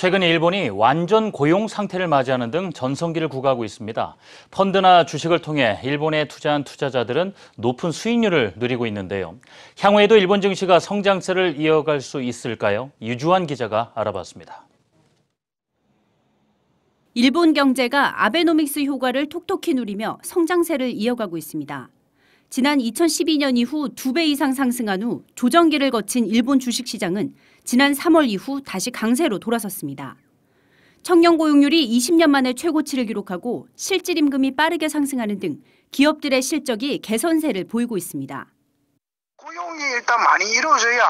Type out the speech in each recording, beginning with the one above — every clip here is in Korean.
최근 일본이 완전 고용 상태를 맞이하는 등 전성기를 구가하고 있습니다. 펀드나 주식을 통해 일본에 투자한 투자자들은 높은 수익률을 누리고 있는데요. 향후에도 일본 증시가 성장세를 이어갈 수 있을까요? 유주환 기자가 알아봤습니다. 일본 경제가 아베노믹스 효과를 톡톡히 누리며 성장세를 이어가고 있습니다. 지난 2012년 이후 두 배 이상 상승한 후 조정기를 거친 일본 주식시장은 지난 3월 이후 다시 강세로 돌아섰습니다. 청년 고용률이 20년 만에 최고치를 기록하고 실질 임금이 빠르게 상승하는 등 기업들의 실적이 개선세를 보이고 있습니다. 고용이 일단 많이 이루어져야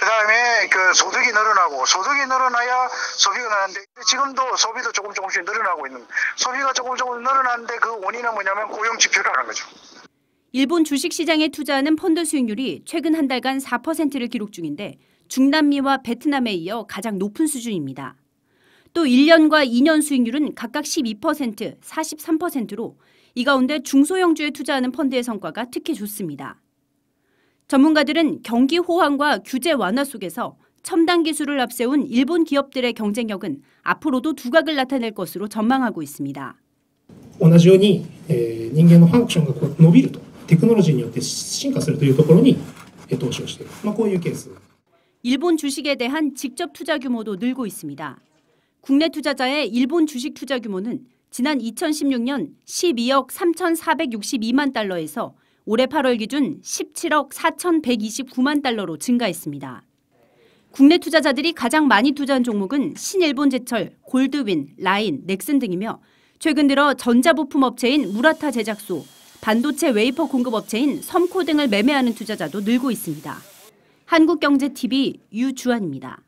그다음에 그 소득이 늘어나고 소득이 늘어나야 소비가 나는데 지금도 소비도 조금 조금씩 늘어나고 있는 소비가 조금 조금 늘어나는데 그 원인은 뭐냐면 고용 지표라는 거죠. 일본 주식시장에 투자하는 펀드 수익률이 최근 한 달간 4%를 기록 중인데 중남미와 베트남에 이어 가장 높은 수준입니다. 또 1년과 2년 수익률은 각각 12%, 43%로 이 가운데 중소형주에 투자하는 펀드의 성과가 특히 좋습니다. 전문가들은 경기 호황과 규제 완화 속에서 첨단 기술을 앞세운 일본 기업들의 경쟁력은 앞으로도 두각을 나타낼 것으로 전망하고 있습니다. 同じように人間のテクノロジーによって進化するというところに投資をしている、まあ、こういうケース。 예, 뭐, 그 일본 주식에 대한 직접 투자 규모도 늘고 있습니다. 국내 투자자의 일본 주식 투자 규모는 지난 2016년 12억 3,462만 달러에서 올해 8월 기준 17억 4,129만 달러로 증가했습니다. 국내 투자자들이 가장 많이 투자한 종목은 신일본제철, 골드윈, 라인, 넥슨 등이며 최근 들어 전자부품업체인 무라타 제작소, 반도체 웨이퍼 공급업체인 섬코 등을 매매하는 투자자도 늘고 있습니다. 한국경제TV 유주환입니다.